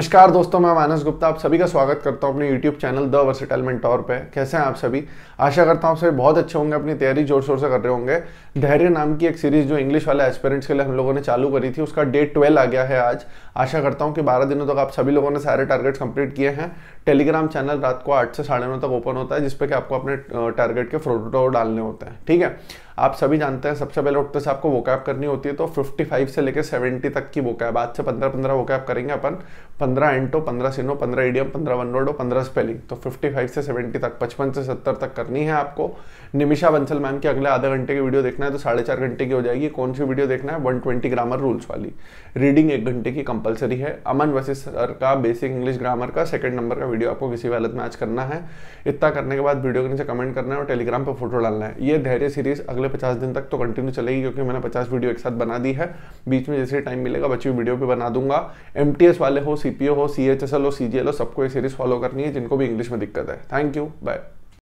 नमस्कार दोस्तों मैं मानस गुप्ता आप सभी का स्वागत करता हूं अपने YouTube channel the versatile tor पे कैसे हैं आप सभी आशा करता हूं सभी बहुत अच्छे होंगे अपनी तैयारी जोर शोर से कर रहे होंगे धैर्य नाम की एक सीरीज जो इंग्लिश वाले एस्पेरेंट्स के लिए हम लोगों ने चालू करी थी उसका डेट ट्वेल्व आ गया है आज आशा करता हूँ कि बारह दिनों तक तो आप सभी लोगों ने सारे टारगेट्स कंप्लीट किए हैं टेलीग्राम चैनल रात को आठ से साढ़े नौ तक ओपन होता है जिसपे कि आपको अपने टारगेट के फोटो डालने होते हैं ठीक है आप सभी जानते हैं सबसे पहले उठते से आपको वोकैब करनी होती है तो 55 से लेकर 70 तक की वोकैब आज से 15 15 वोकैब करेंगे अपन 15 anto 15 syno 15 idiom 15 one word 15 spelling तो 55 से 70 तक 55 से 70 तक करनी है आपको निमिषा बंसल मैम की अगले आधे घंटे की वीडियो देखना है तो साढ़े चार घंटे की हो जाएगी कौन सी वीडियो देखना है वन ग्रामर रूल्स वाली रीडिंग एक घंटे की कंपलसरी है अमन वसी सर का बेसिक इंग्लिश ग्रामर का सेकंड नंबर का वीडियो आपको किसी भी हालत में आज करना है इतना करने के बाद वीडियो के नीचे कमेंट करना है और टेलीग्राम पर फोटो डालना है ये धैर्य सीरीज अगले पचास दिन तक तो कंटिन्यू चलेगी क्योंकि मैंने पचास वीडियो एक साथ बना दी है बीच में जैसे टाइम मिलेगा बची वीडियो भी बना दूंगा एम वाले हो सी हो सी हो सी हो सबको ये सीरीज फॉलो करनी है जिनको भी इंग्लिश में दिक्कत है थैंक यू बाय